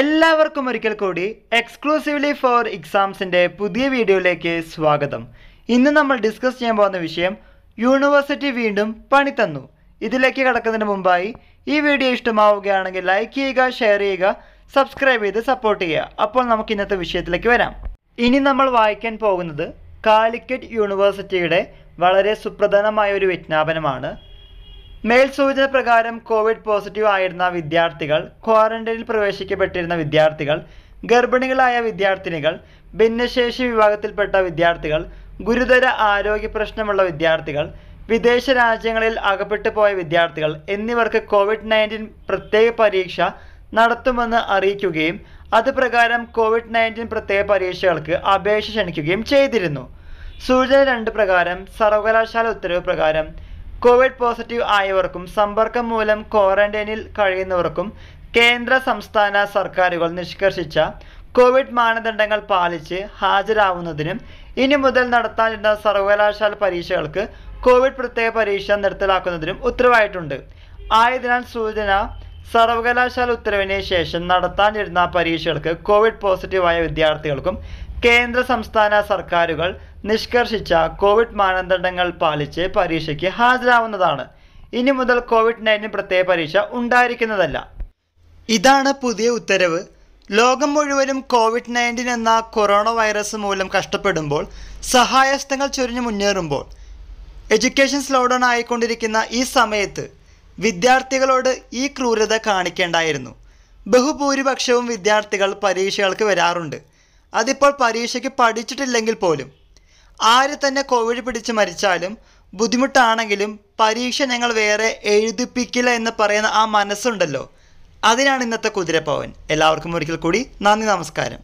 എല്ലാവർക്കും ഒരിക്കൽ കൂടി എക്സ്ക്ലൂസീവ്ലി ഫോർ എക്സാംസിൻ്റെ പുതിയ വീഡിയോയിലേക്ക് സ്വാഗതം ഇന്ന് നമ്മൾ ഡിസ്കസ് ചെയ്യാൻ പോകുന്ന വിഷയം യൂണിവേഴ്സിറ്റി വീണ്ടും പണി തന്നു ഇതിലേക്ക് കടക്കുന്നതിന് മുമ്പായി ഈ വീഡിയോ ഇഷ്ടമാവുകയാണെങ്കിൽ ലൈക്ക് ചെയ്യുക ഷെയർ ചെയ്യുക സബ്സ്ക്രൈബ് ചെയ്ത് സപ്പോർട്ട് ചെയ്യുക അപ്പോൾ നമുക്ക് ഇന്നത്തെ വിഷയത്തിലേക്ക് വരാം ഇനി നമ്മൾ വായിക്കാൻ പോകുന്നത് കാലിക്കറ്റ് യൂണിവേഴ്സിറ്റിയുടെ വളരെ സുപ്രധാനമായ ഒരു വിജ്ഞാപനമാണ് മേൽ പ്രകാരം കോവിഡ് പോസിറ്റീവ് ആയിരുന്ന വിദ്യാർത്ഥികൾ ക്വാറന്റൈനിൽ പ്രവേശിക്കപ്പെട്ടിരുന്ന വിദ്യാർത്ഥികൾ ഗർഭിണികളായ വിദ്യാർത്ഥിനികൾ ഭിന്നശേഷി വിഭാഗത്തിൽപ്പെട്ട വിദ്യാർത്ഥികൾ ഗുരുതര ആരോഗ്യ പ്രശ്നമുള്ള വിദ്യാർത്ഥികൾ വിദേശ രാജ്യങ്ങളിൽ അകപ്പെട്ടു പോയ വിദ്യാർത്ഥികൾ എന്നിവർക്ക് കോവിഡ് നയൻറ്റീൻ പ്രത്യേക പരീക്ഷ നടത്തുമെന്ന് അറിയിക്കുകയും അതുപ്രകാരം കോവിഡ് നയൻറ്റീൻ പ്രത്യേക പരീക്ഷകൾക്ക് അപേക്ഷ ക്ഷണിക്കുകയും ചെയ്തിരുന്നു സൂചന രണ്ട് പ്രകാരം സർവകലാശാല ഉത്തരവ് പ്രകാരം കോവിഡ് പോസിറ്റീവ് ആയവർക്കും സമ്പർക്കം മൂലം ക്വാറന്റൈനിൽ കഴിയുന്നവർക്കും കേന്ദ്ര സംസ്ഥാന സർക്കാരുകൾ നിഷ്കർഷിച്ച കോവിഡ് മാനദണ്ഡങ്ങൾ പാലിച്ച് ഹാജരാവുന്നതിനും ഇനി മുതൽ നടത്താനിരുന്ന സർവകലാശാല പരീക്ഷകൾക്ക് കോവിഡ് പ്രത്യേക പരീക്ഷ നിർത്തലാക്കുന്നതിനും ഉത്തരവായിട്ടുണ്ട് ആയതിനാൽ സൂചന സർവകലാശാല ഉത്തരവിന് ശേഷം നടത്താനിരുന്ന പരീക്ഷകൾക്ക് കോവിഡ് പോസിറ്റീവായ വിദ്യാർത്ഥികൾക്കും കേന്ദ്ര സംസ്ഥാന സർക്കാരുകൾ നിഷ്കർഷിച്ച കോവിഡ് മാനദണ്ഡങ്ങൾ പാലിച്ച് പരീക്ഷയ്ക്ക് ഹാജരാവുന്നതാണ് ഇനി മുതൽ കോവിഡ് നയൻറ്റീൻ പ്രത്യേക പരീക്ഷ ഉണ്ടായിരിക്കുന്നതല്ല ഇതാണ് പുതിയ ഉത്തരവ് ലോകം മുഴുവനും കോവിഡ് നയൻറ്റീൻ എന്ന കൊറോണ വൈറസ് മൂലം കഷ്ടപ്പെടുമ്പോൾ സഹായസ്ഥങ്ങൾ ചൊരിഞ്ഞു മുന്നേറുമ്പോൾ എഡ്യൂക്കേഷൻ സ്ലോ ഡൗൺ ആയിക്കൊണ്ടിരിക്കുന്ന ഈ സമയത്ത് വിദ്യാർത്ഥികളോട് ഈ ക്രൂരത കാണിക്കേണ്ടായിരുന്നു ബഹുഭൂരിപക്ഷവും വിദ്യാർത്ഥികൾ പരീക്ഷകൾക്ക് വരാറുണ്ട് അതിപ്പോൾ പരീക്ഷയ്ക്ക് പഠിച്ചിട്ടില്ലെങ്കിൽ പോലും ആര് തന്നെ കോവിഡ് പിടിച്ച് മരിച്ചാലും ബുദ്ധിമുട്ടാണെങ്കിലും പരീക്ഷ ഞങ്ങൾ വേറെ എഴുതിപ്പിക്കില്ല എന്ന് പറയുന്ന ആ മനസ്സുണ്ടല്ലോ അതിനാണ് ഇന്നത്തെ കുതിരപ്പവൻ എല്ലാവർക്കും ഒരിക്കൽ കൂടി നന്ദി നമസ്കാരം